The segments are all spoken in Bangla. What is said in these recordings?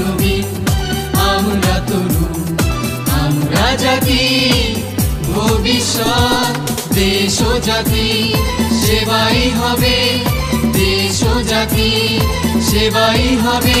নবী আমরা তরুণ আমরা জাতি ভবিষ্যৎ দেশ জাতি সেবাই হবে দেশ জাতি সেবাই হবে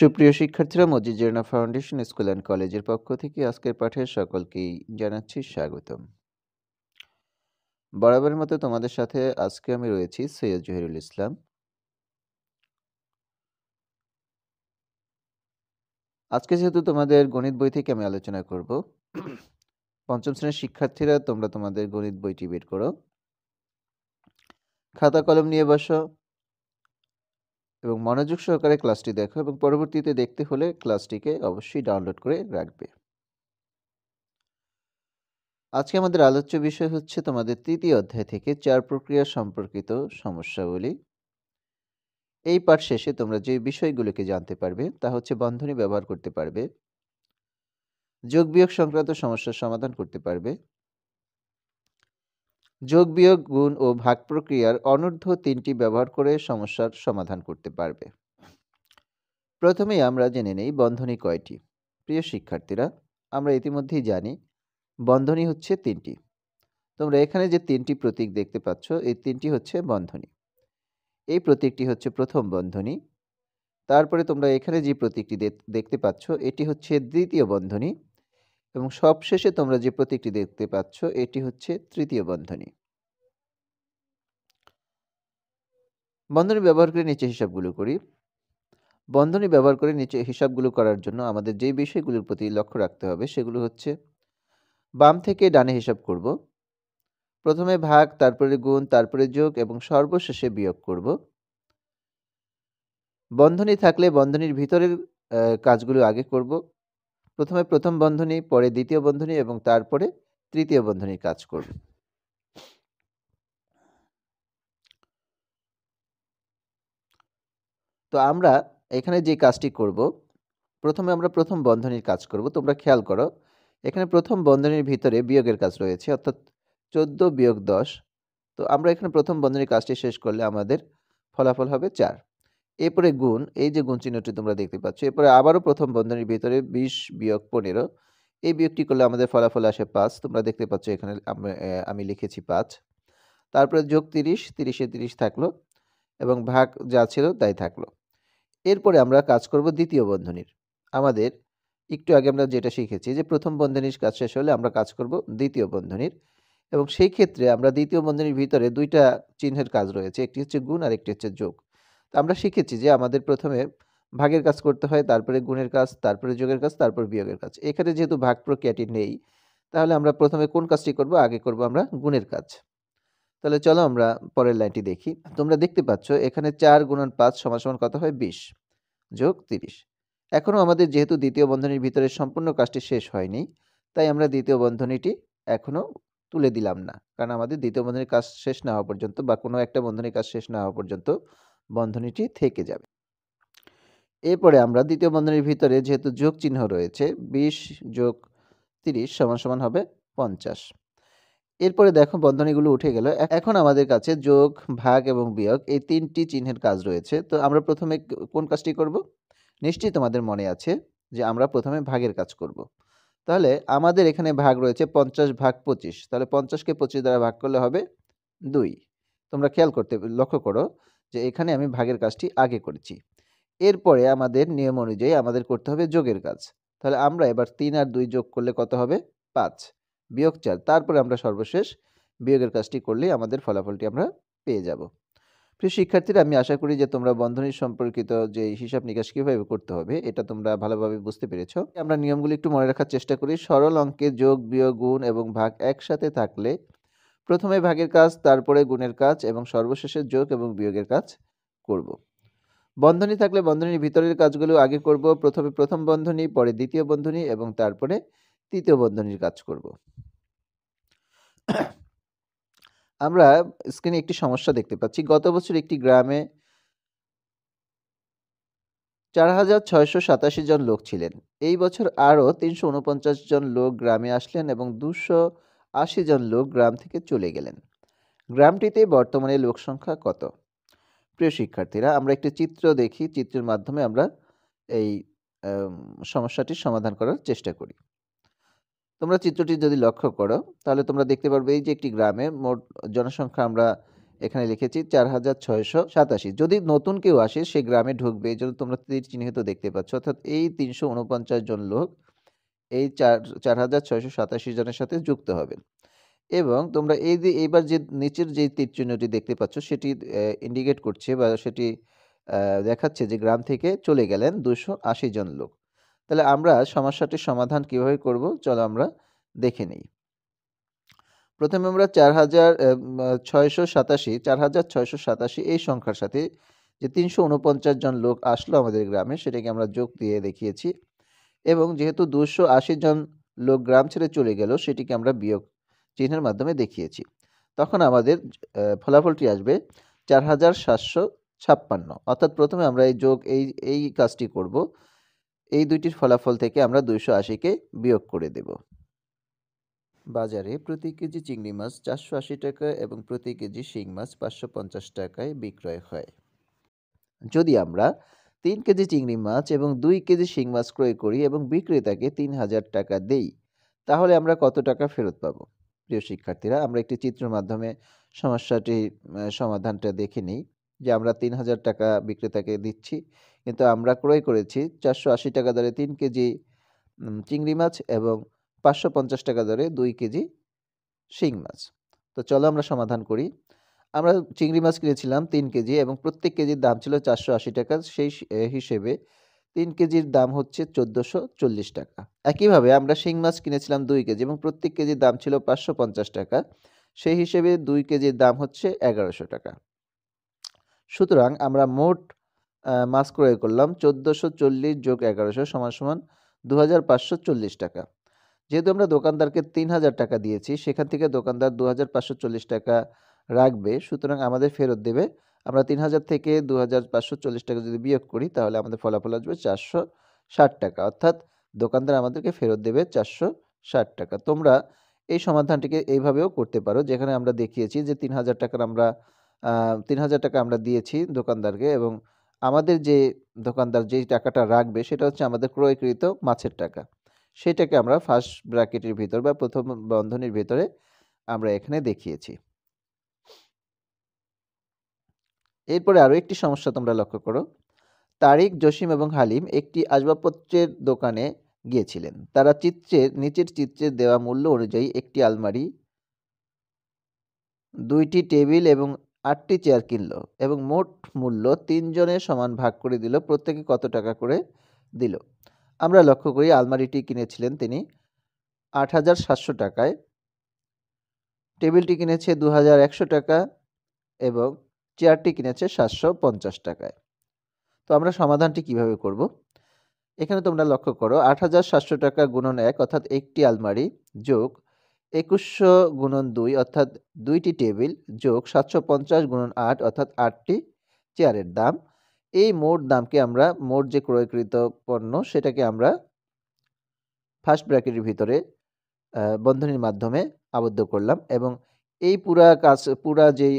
সুপ্রিয় শিক্ষার্থীরা মজিজেরনা ফাউন্ডেশন স্কুল অ্যান্ড কলেজের পক্ষ থেকে আজকের পাঠের সকলকেই জানাচ্ছি স্বাগতম বরাবরের মতো তোমাদের সাথে আজকে আমি রয়েছি সৈয়দ জহিরুল ইসলাম আজকে যেহেতু তোমাদের গণিত বই থেকে আমি আলোচনা করব পঞ্চম শ্রেণীর শিক্ষার্থীরা তোমরা তোমাদের গণিত বইটি বের করো খাতা কলম নিয়ে বসো এবং মনোযোগ সহকারে ক্লাসটি দেখো এবং পরবর্তীতে দেখতে হলে ক্লাসটিকে অবশ্যই ডাউনলোড করে রাখবে আজকে আমাদের আলোচ্য বিষয় হচ্ছে তোমাদের তৃতীয় অধ্যায় থেকে চার প্রক্রিয়া সম্পর্কিত সমস্যাগুলি এই পাঠ শেষে তোমরা যে বিষয়গুলোকে জানতে পারবে তা হচ্ছে বন্ধনী ব্যবহার করতে পারবে যোগ বিয়োগ সংক্রান্ত সমস্যার সমাধান করতে পারবে যোগ বিয়োগ গুণ ও ভাগ প্রক্রিয়ার অনূর্ধ্ব তিনটি ব্যবহার করে সমস্যার সমাধান করতে পারবে প্রথমেই আমরা জেনে নেই বন্ধনী কয়টি প্রিয় শিক্ষার্থীরা আমরা ইতিমধ্যেই জানি বন্ধনী হচ্ছে তিনটি তোমরা এখানে যে তিনটি প্রতীক দেখতে পাচ্ছ এই তিনটি হচ্ছে বন্ধনী এই প্রতীকটি হচ্ছে প্রথম বন্ধনী তারপরে তোমরা এখানে যে প্রতীকটি দেখতে পাচ্ছ এটি হচ্ছে দ্বিতীয় বন্ধনী এবং সবশেষে তোমরা যে প্রতীকটি দেখতে পাচ্ছ এটি হচ্ছে তৃতীয় বন্ধনী বন্ধনী ব্যবহার করে নিচে হিসাবগুলো করি বন্ধনী ব্যবহার করে নিচে হিসাবগুলো করার জন্য আমাদের যে বিষয়গুলোর প্রতি লক্ষ্য রাখতে হবে সেগুলো হচ্ছে বাম থেকে ডানে হিসাব করব প্রথমে ভাগ তারপরে গুণ তারপরে যোগ এবং সর্বশেষে বিয়োগ করব বন্ধনী থাকলে বন্ধনীর ভিতরের কাজগুলো আগে করব প্রথমে প্রথম বন্ধনী পরে দ্বিতীয় বন্ধনী এবং তারপরে তৃতীয় বন্ধনীর কাজ করবে তো আমরা এখানে যে কাজটি করব প্রথমে আমরা প্রথম বন্ধনীর কাজ করব তোমরা খেয়াল করো এখানে প্রথম বন্ধনীর ভিতরে বিয়োগের কাজ রয়েছে অর্থাৎ চোদ্দ বিয়োগ দশ তো আমরা এখানে প্রথম বন্ধনীর কাজটি শেষ করলে আমাদের ফলাফল হবে চার এরপরে গুণ এই যে গুণ চিহ্নটি তোমরা দেখতে পাচ্ছ এরপরে আবারও প্রথম বন্ধনীর ভিতরে বিশ বিয়োগ পনেরো এই বিয়োগটি করলে আমাদের ফলাফল আসে পাঁচ তোমরা দেখতে পাচ্ছ এখানে আমি লিখেছি পাঁচ তারপরে যোগ তিরিশ তিরিশে তিরিশ থাকলো এবং ভাগ যা ছিল তাই থাকলো এরপরে আমরা কাজ করব দ্বিতীয় বন্ধনীর আমাদের একটু আগে আমরা যেটা শিখেছি যে প্রথম বন্ধনীর কাজ শেষ হলে আমরা কাজ করব দ্বিতীয় বন্ধনীর এবং সেই ক্ষেত্রে আমরা দ্বিতীয় বন্ধনীর ভিতরে দুইটা চিহ্নের কাজ রয়েছে একটি হচ্ছে গুণ আর একটি হচ্ছে যোগ আমরা শিখেছি যে আমাদের প্রথমে ভাগের কাজ করতে হয় তারপরে গুণের কাজ তারপরে যোগের কাজ তারপর বিয়োগের কাজ এখানে যেহেতু ভাগ প্রক্রিয়াটি নেই তাহলে আমরা প্রথমে কোন কাজটি করব আগে করব আমরা গুণের কাজ তাহলে চলো আমরা পরের লাইনটি দেখি তোমরা দেখতে পাচ্ছ এখানে চার গুণন পাঁচ সমান সমান কত হয় বিশ যোগ তিরিশ এখনও আমাদের যেহেতু দ্বিতীয় বন্ধনীর ভিতরে সম্পূর্ণ কাজটি শেষ হয়নি তাই আমরা দ্বিতীয় বন্ধনীটি এখনও তুলে দিলাম না কারণ আমাদের দ্বিতীয় বন্ধনীর কাজ শেষ না হওয়া পর্যন্ত বা কোনো একটা বন্ধনীর কাজ শেষ না হওয়া পর্যন্ত বন্ধনীটি থেকে যাবে এরপরে আমরা দ্বিতীয় বন্ধনীর ভিতরে যেহেতু যোগ চিহ্ন রয়েছে বিশ যোগ তিরিশ সমান সমান হবে পঞ্চাশ এরপরে দেখো বন্ধনীগুলো উঠে গেল এখন আমাদের কাছে যোগ ভাগ এবং বিয়োগ এই তিনটি চিহ্নের কাজ রয়েছে তো আমরা প্রথমে কোন কাজটি করব নিশ্চয়ই তোমাদের মনে আছে যে আমরা প্রথমে ভাগের কাজ করব। তাহলে আমাদের এখানে ভাগ রয়েছে পঞ্চাশ ভাগ পঁচিশ তাহলে পঞ্চাশকে পঁচিশ দ্বারা ভাগ করলে হবে দুই তোমরা খেয়াল করতে লক্ষ্য করো যে এখানে আমি ভাগের কাজটি আগে করেছি এরপরে আমাদের নিয়ম অনুযায়ী আমাদের করতে হবে যোগের কাজ তাহলে আমরা এবার তিন আর দুই যোগ করলে কত হবে পাঁচ বিয়োগ চার তারপরে আমরা সর্বশেষ বিয়োগের কাজটি করলে আমাদের ফলাফলটি আমরা পেয়ে যাব প্রিয় শিক্ষার্থীরা আমি আশা করি যে তোমরা বন্ধনী সম্পর্কিত যে হিসাব নিকাশ কীভাবে করতে হবে এটা তোমরা ভালোভাবে বুঝতে পেরেছ আমরা নিয়মগুলি একটু মনে রাখার চেষ্টা করি সরল অঙ্কে যোগ বিয়োগ গুণ এবং ভাগ একসাথে থাকলে প্রথমে ভাগের কাজ তারপরে গুণের কাজ এবং সর্বশেষে যোগ এবং বিয়োগের কাজ করব। বন্ধনী থাকলে বন্ধনীর ভিতরের কাজগুলো আগে করব প্রথমে প্রথম বন্ধনী পরে দ্বিতীয় বন্ধনী এবং তারপরে তৃতীয় বন্ধনীর কাজ করব আমরা স্ক্রিনে একটি সমস্যা দেখতে পাচ্ছি গত বছর একটি গ্রামে চার হাজার ছয়শো সাতাশি জন লোক ছিলেন এই বছর আরও তিনশো উনপঞ্চাশ জন লোক গ্রামে আসলেন এবং দুশো আশি জন লোক গ্রাম থেকে চলে গেলেন গ্রামটিতে বর্তমানে লোক সংখ্যা কত প্রিয় শিক্ষার্থীরা আমরা একটি চিত্র দেখি চিত্রের মাধ্যমে আমরা এই সমস্যাটির সমাধান করার চেষ্টা করি তোমরা চিত্রটি যদি লক্ষ্য করো তাহলে তোমরা দেখতে পারবে এই যে একটি গ্রামে মোট জনসংখ্যা আমরা এখানে লিখেছি চার হাজার ছয়শো সাতাশি যদি নতুন কেউ আসে সে গ্রামে ঢুকবে এই জন্য তোমরা তীর চিহ্নিত দেখতে পাচ্ছ অর্থাৎ এই তিনশো উনপঞ্চাশ জন লোক এই চার চার হাজার ছয়শো সাতাশি জনের সাথে যুক্ত হবে এবং তোমরা এই যে এইবার যে নিচের যে তীর চিহ্নটি দেখতে পাচ্ছ সেটি ইন্ডিকেট করছে বা সেটি দেখাচ্ছে যে গ্রাম থেকে চলে গেলেন দুশো আশি জন লোক তাহলে আমরা সমস্যাটির সমাধান কিভাবে করব চলো আমরা দেখে নিই প্রথমে আমরা চার হাজার ছয়শো সাতাশি চার হাজার ছয়শো সাতাশি এই সংখ্যার সাথে যে তিনশো উনপঞ্চাশ জন লোক আসলো আমাদের গ্রামে সেটাকে আমরা যোগ দিয়ে দেখিয়েছি এবং যেহেতু দুশো আশি জন লোক গ্রাম ছেড়ে চলে গেল সেটিকে আমরা বিয়োগ চিহ্নের মাধ্যমে দেখিয়েছি তখন আমাদের ফলাফলটি আসবে চার হাজার সাতশো ছাপ্পান্ন অর্থাৎ প্রথমে আমরা এই যোগ এই এই কাজটি করব এই দুইটির ফলাফল থেকে আমরা দুইশো আশিকে বিয়োগ করে দেব বাজারে প্রতি কেজি চিংড়ি মাছ চারশো আশি টাকা এবং প্রতি কেজি শিং মাছ পাঁচশো পঞ্চাশ টাকায় বিক্রয় হয় যদি আমরা তিন কেজি চিংড়ি মাছ এবং দুই কেজি শিং মাছ ক্রয় করি এবং বিক্রেতাকে তিন হাজার টাকা দেই তাহলে আমরা কত টাকা ফেরত পাব প্রিয় শিক্ষার্থীরা আমরা একটি চিত্র মাধ্যমে সমস্যাটি সমাধানটা দেখে নিই যে আমরা তিন হাজার টাকা বিক্রেতাকে দিচ্ছি কিন্তু আমরা ক্রয় করেছি চারশো আশি টাকা দরে তিন কেজি চিংড়ি মাছ এবং পাঁচশো পঞ্চাশ টাকা দরে দুই কেজি শিং মাছ তো চলো আমরা সমাধান করি আমরা চিংড়ি মাছ কিনেছিলাম তিন কেজি এবং প্রত্যেক কেজির দাম ছিল চারশো আশি টাকা সেই হিসেবে তিন কেজির দাম হচ্ছে চোদ্দোশো চল্লিশ টাকা একইভাবে আমরা শিং মাছ কিনেছিলাম দুই কেজি এবং প্রত্যেক কেজির দাম ছিল পাঁচশো পঞ্চাশ টাকা সেই হিসেবে দুই কেজির দাম হচ্ছে এগারোশো টাকা সুতরাং আমরা মোট মাছ ক্রয় করলাম চোদ্দোশো চল্লিশ যোগ এগারোশো সমান সমান দু হাজার পাঁচশো চল্লিশ টাকা যেহেতু আমরা দোকানদারকে তিন হাজার টাকা দিয়েছি সেখান থেকে দোকানদার দু হাজার পাঁচশো চল্লিশ টাকা রাখবে সুতরাং আমাদের ফেরত দেবে আমরা তিন হাজার থেকে দু হাজার পাঁচশো চল্লিশ টাকা যদি বিয়োগ করি তাহলে আমাদের ফলাফল আসবে চারশো ষাট টাকা অর্থাৎ দোকানদার আমাদেরকে ফেরত দেবে চারশো ষাট টাকা তোমরা এই সমাধানটিকে এইভাবেও করতে পারো যেখানে আমরা দেখিয়েছি যে তিন হাজার টাকার আমরা তিন হাজার টাকা আমরা দিয়েছি দোকানদারকে এবং আমাদের যে দোকানদার যেই টাকাটা রাখবে সেটা হচ্ছে আমাদের ক্রয়কৃত মাছের টাকা সেটাকে আমরা ফার্স্ট ব্র্যাকেটের ভিতর বা প্রথম বন্ধনীর ভিতরে আমরা এখানে দেখিয়েছি এরপরে আরও একটি সমস্যা তোমরা লক্ষ্য করো তারিক জসিম এবং হালিম একটি আসবাবপত্রের দোকানে গিয়েছিলেন তারা চিত্রের নিচের চিত্রের দেওয়া মূল্য অনুযায়ী একটি আলমারি দুইটি টেবিল এবং আটটি চেয়ার কিনল এবং মোট মূল্য তিনজনের সমান ভাগ করে দিল প্রত্যেকে কত টাকা করে দিল আমরা লক্ষ্য করি আলমারিটি কিনেছিলেন তিনি আট হাজার সাতশো টাকায় টেবিলটি কিনেছে দু হাজার একশো টাকা এবং চেয়ারটি কিনেছে সাতশো পঞ্চাশ টাকায় তো আমরা সমাধানটি কিভাবে করব এখানে তোমরা লক্ষ্য করো আট হাজার সাতশো টাকা গুণন এক অর্থাৎ একটি আলমারি যোগ একুশশো গুণন দুই অর্থাৎ দুইটি টেবিল যোগ সাতশো পঞ্চাশ গুণন আট অর্থাৎ আটটি চেয়ারের দাম এই মোট দামকে আমরা মোট যে ক্রয়কৃত পণ্য সেটাকে আমরা ফার্স্ট ব্র্যাকেটের ভিতরে বন্ধনীর মাধ্যমে আবদ্ধ করলাম এবং এই পুরা কাজ পুরা যেই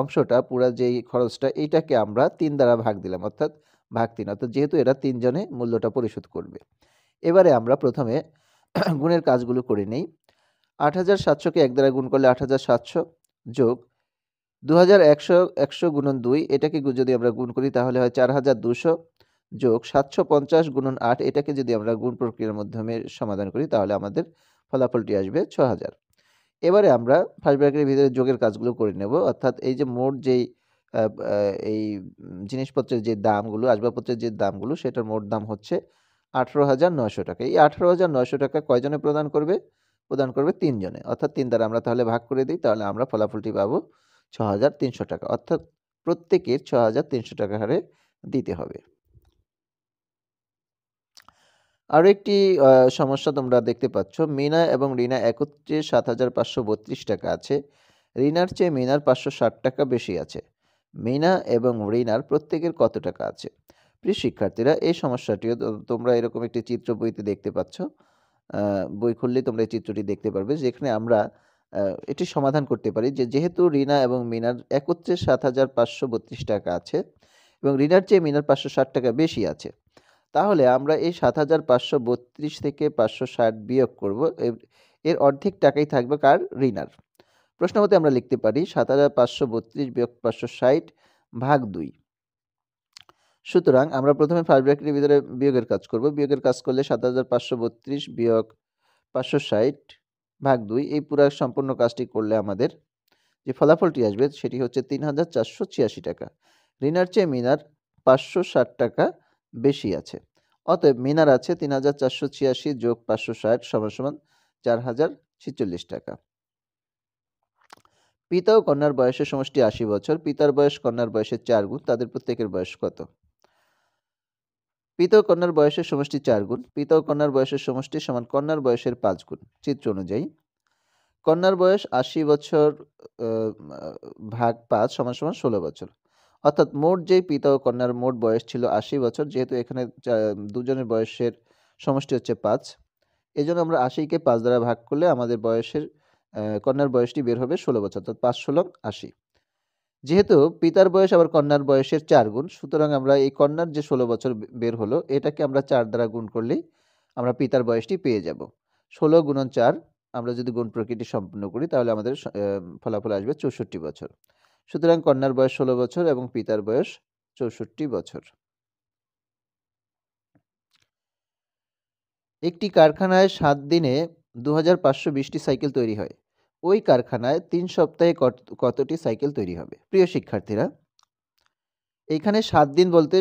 অংশটা পুরা যেই খরচটা এইটাকে আমরা তিন দ্বারা ভাগ দিলাম অর্থাৎ ভাগ তিন অর্থাৎ যেহেতু এরা তিনজনে মূল্যটা পরিশোধ করবে এবারে আমরা প্রথমে গুণের কাজগুলো করে নেই আট হাজার সাতশোকে এক দ্বারা গুণ করলে আট হাজার সাতশো যোগ দু হাজার একশো একশো গুণন দুই এটাকে যদি আমরা গুণ করি তাহলে হয় চার হাজার দুশো যোগ সাতশো পঞ্চাশ গুণন আট এটাকে যদি আমরা গুণ প্রক্রিয়ার মাধ্যমে সমাধান করি তাহলে আমাদের ফলাফলটি আসবে ছ হাজার এবারে আমরা ফার্স্ট ব্র্যাকেটের ভিতরে যোগের কাজগুলো করে নেব অর্থাৎ এই যে মোট যেই এই জিনিসপত্রের যে দামগুলো আসবাবপত্রের যে দামগুলো সেটার মোট দাম হচ্ছে আঠেরো হাজার নশো টাকা এই আঠেরো হাজার নশো টাকা কয়জনে প্রদান করবে প্রদান করবে তিনজনে অর্থাৎ তিন দ্বারা আমরা তাহলে ভাগ করে দিই তাহলে আমরা ফলাফলটি পাবো ছ হাজার তিনশো টাকা অর্থাৎ প্রত্যেকের ছ হাজার তিনশো টাকা হারে দিতে হবে আরও একটি সমস্যা তোমরা দেখতে পাচ্ছ মিনা এবং রিনা একত্রে সাত হাজার পাঁচশো বত্রিশ টাকা আছে রিনার চেয়ে মিনার পাঁচশো ষাট টাকা বেশি আছে মিনা এবং রিনার প্রত্যেকের কত টাকা আছে প্রিয় শিক্ষার্থীরা এই সমস্যাটিও তোমরা এরকম একটি চিত্র বইতে দেখতে পাচ্ছ বই খুললে তোমরা এই চিত্রটি দেখতে পারবে যেখানে আমরা এটি সমাধান করতে পারি যে যেহেতু রিনা এবং মিনার একত্রে সাত হাজার পাঁচশো বত্রিশ টাকা আছে এবং রিনার চেয়ে মিনার পাঁচশো ষাট টাকা বেশি আছে তাহলে আমরা এই সাত হাজার পাঁচশো বত্রিশ থেকে পাঁচশো ষাট বিয়োগ করব এর অর্ধেক টাকাই থাকবে কার ঋণার প্রশ্ন মতে আমরা লিখতে পারি সাত হাজার পাঁচশো বত্রিশ বিয়োগ পাঁচশো ষাট ভাগ দুই সুতরাং আমরা প্রথমে ফার্স্ট ব্র্যাকেটের ভিতরে বিয়োগের কাজ করব বিয়োগের কাজ করলে সাত হাজার পাঁচশো বত্রিশ বিয়োগ পাঁচশো ষাট ভাগ দুই এই পুরো সম্পূর্ণ কাজটি করলে আমাদের যে ফলাফলটি আসবে সেটি হচ্ছে তিন হাজার চারশো ছিয়াশি টাকা ঋণার চেয়ে মিনার পাঁচশো ষাট টাকা বেশি আছে অতএব মিনার আছে তিন হাজার চারশো ছিয়াশি যোগ পাঁচশো ষাট সমান সমান চার হাজার ছিচল্লিশ টাকা পিতা ও কন্যার বয়সের সমষ্টি আশি বছর পিতার বয়স কন্যার বয়সের চার গুণ তাদের প্রত্যেকের বয়স কত পিতা ও কন্যার বয়সের সমষ্টি চার গুণ পিতা ও কন্যার বয়সের সমষ্টি সমান কন্যার বয়সের পাঁচ গুণ চিত্র অনুযায়ী কন্যার বয়স আশি বছর ভাগ পাঁচ সমান সমান ষোলো বছর অর্থাৎ মোট যে পিতা ও কন্যার মোট বয়স ছিল আশি বছর যেহেতু এখানে দুজনের বয়সের সমষ্টি হচ্ছে পাঁচ এই জন্য আমরা আশিকে পাঁচ দ্বারা ভাগ করলে আমাদের বয়সের কন্যার বয়সটি বের হবে ষোলো বছর অর্থাৎ পাঁচ ষোলো আশি যেহেতু পিতার বয়স আবার কন্যার বয়সের চার গুণ সুতরাং আমরা এই কন্যার যে ষোলো বছর বের হলো এটাকে আমরা চার দ্বারা গুণ করলেই আমরা পিতার বয়সটি পেয়ে যাব ষোলো গুণন চার আমরা যদি গুণ প্রকৃতি সম্পন্ন করি তাহলে আমাদের ফলাফল আসবে চৌষট্টি বছর সুতরাং কন্যার বয়স ষোলো বছর এবং পিতার বয়স চৌষট্টি বছর একটি কারখানায় সাত দিনে দু হাজার পাঁচশো বিশটি সাইকেল তৈরি হয় ওই কারখানায় তিন সপ্তাহে কতটি সাইকেল তৈরি হবে প্রিয় শিক্ষার্থীরা এখানে সাত দিন বলতে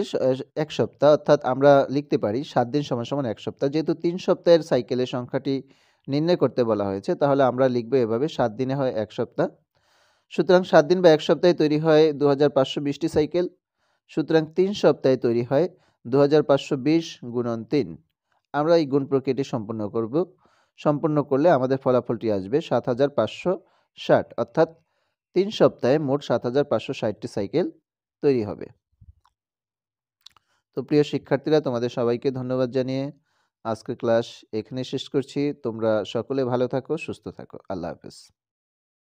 এক সপ্তাহ অর্থাৎ আমরা লিখতে পারি সাত দিন সমান সমান এক সপ্তাহ যেহেতু তিন সপ্তাহের সাইকেলের সংখ্যাটি নির্ণয় করতে বলা হয়েছে তাহলে আমরা লিখবো এভাবে সাত দিনে হয় এক সপ্তাহ সুতরাং সাত দিন বা এক সপ্তাহে তৈরি হয় দু হাজার পাঁচশো বিশটি সাইকেল সুতরাং তিন সপ্তাহে তৈরি হয় দু হাজার পাঁচশো বিশ গুণন তিন আমরা এই গুণ প্রক্রিয়াটি সম্পূর্ণ করব সম্পূর্ণ করলে আমাদের ফলাফলটি আসবে সাত হাজার পাঁচশো ষাট অর্থাৎ তিন সপ্তাহে মোট সাত হাজার পাঁচশো ষাটটি সাইকেল তৈরি হবে তো প্রিয় শিক্ষার্থীরা তোমাদের সবাইকে ধন্যবাদ জানিয়ে আজকের ক্লাস এখানে শেষ করছি তোমরা সকলে ভালো থাকো সুস্থ থাকো আল্লাহ হাফেজ